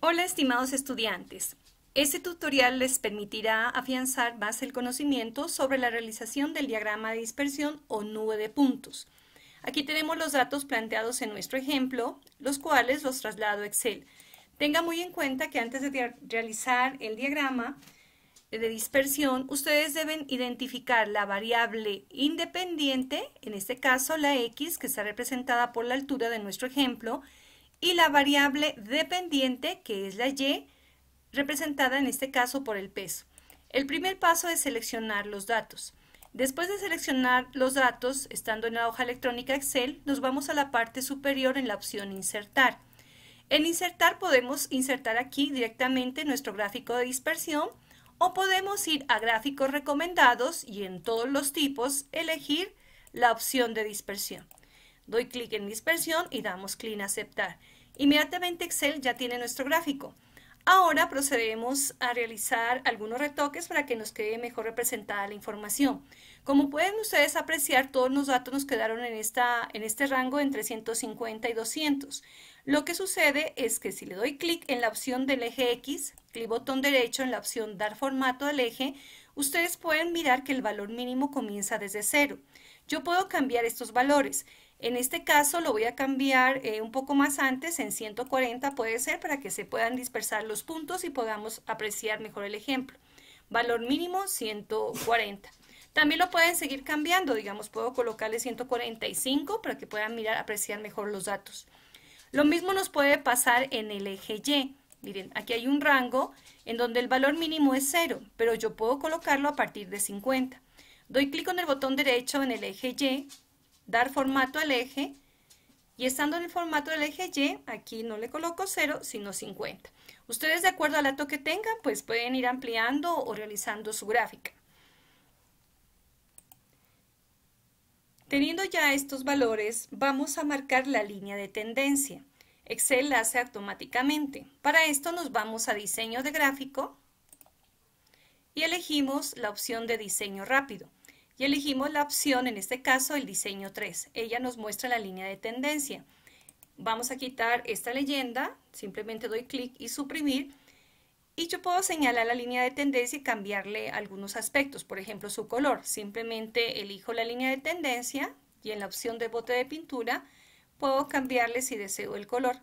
Hola estimados estudiantes. Este tutorial les permitirá afianzar más el conocimiento sobre la realización del diagrama de dispersión o nube de puntos. Aquí tenemos los datos planteados en nuestro ejemplo, los cuales los traslado a Excel. Tenga muy en cuenta que antes de realizar el diagrama de dispersión, ustedes deben identificar la variable independiente, en este caso la X, que está representada por la altura de nuestro ejemplo, y la variable dependiente, que es la Y, representada en este caso por el peso. El primer paso es seleccionar los datos. Después de seleccionar los datos, estando en la hoja electrónica Excel, nos vamos a la parte superior en la opción Insertar. En Insertar podemos insertar aquí directamente nuestro gráfico de dispersión o podemos ir a Gráficos recomendados y en todos los tipos elegir la opción de dispersión. Doy clic en dispersión y damos clic en aceptar. Inmediatamente Excel ya tiene nuestro gráfico. Ahora procedemos a realizar algunos retoques para que nos quede mejor representada la información. Como pueden ustedes apreciar, todos los datos nos quedaron en, esta, en este rango entre 150 y 200. Lo que sucede es que si le doy clic en la opción del eje X, clic botón derecho en la opción dar formato al eje, ustedes pueden mirar que el valor mínimo comienza desde cero. Yo puedo cambiar estos valores. En este caso lo voy a cambiar eh, un poco más antes, en 140 puede ser, para que se puedan dispersar los puntos y podamos apreciar mejor el ejemplo. Valor mínimo 140. También lo pueden seguir cambiando, digamos, puedo colocarle 145 para que puedan mirar, apreciar mejor los datos. Lo mismo nos puede pasar en el eje Y. Miren, aquí hay un rango en donde el valor mínimo es 0, pero yo puedo colocarlo a partir de 50. Doy clic en el botón derecho en el eje Y, dar formato al eje y estando en el formato del eje Y, aquí no le coloco 0, sino 50. Ustedes de acuerdo al dato que tengan, pues pueden ir ampliando o realizando su gráfica. Teniendo ya estos valores, vamos a marcar la línea de tendencia. Excel la hace automáticamente. Para esto nos vamos a diseño de gráfico y elegimos la opción de diseño rápido y elegimos la opción, en este caso el diseño 3. Ella nos muestra la línea de tendencia. Vamos a quitar esta leyenda, simplemente doy clic y suprimir. Y yo puedo señalar la línea de tendencia y cambiarle algunos aspectos, por ejemplo su color. Simplemente elijo la línea de tendencia y en la opción de bote de pintura puedo cambiarle si deseo el color.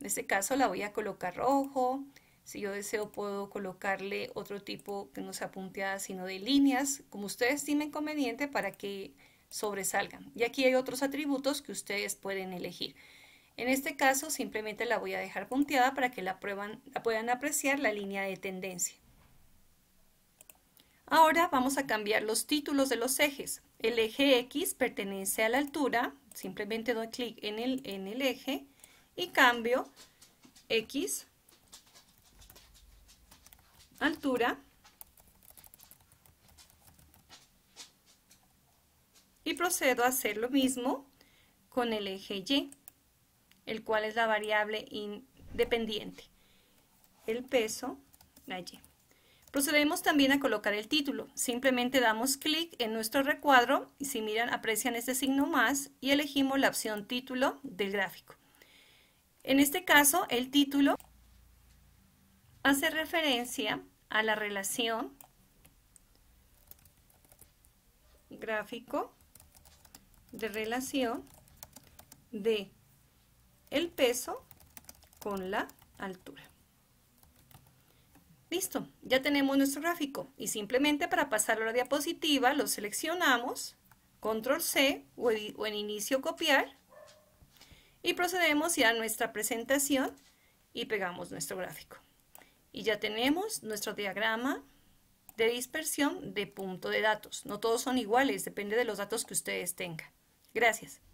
En este caso la voy a colocar rojo, si yo deseo, puedo colocarle otro tipo que no sea punteada, sino de líneas, como ustedes tienen conveniente para que sobresalgan. Y aquí hay otros atributos que ustedes pueden elegir. En este caso, simplemente la voy a dejar punteada para que la, prueban, puedan apreciar la línea de tendencia. Ahora vamos a cambiar los títulos de los ejes. El eje X pertenece a la altura, simplemente doy clic en el, en el eje y cambio X altura y procedo a hacer lo mismo con el eje Y, el cual es la variable independiente, el peso, la Y. Procedemos también a colocar el título. Simplemente damos clic en nuestro recuadro y si miran aprecian este signo más y elegimos la opción título del gráfico. En este caso el título hace referencia a la relación gráfico de relación de el peso con la altura. Listo, ya tenemos nuestro gráfico y simplemente para pasarlo a la diapositiva lo seleccionamos, control C o, en inicio copiar y procedemos ya a nuestra presentación y pegamos nuestro gráfico. Y ya tenemos nuestro diagrama de dispersión de punto de datos. No todos son iguales, depende de los datos que ustedes tengan. Gracias.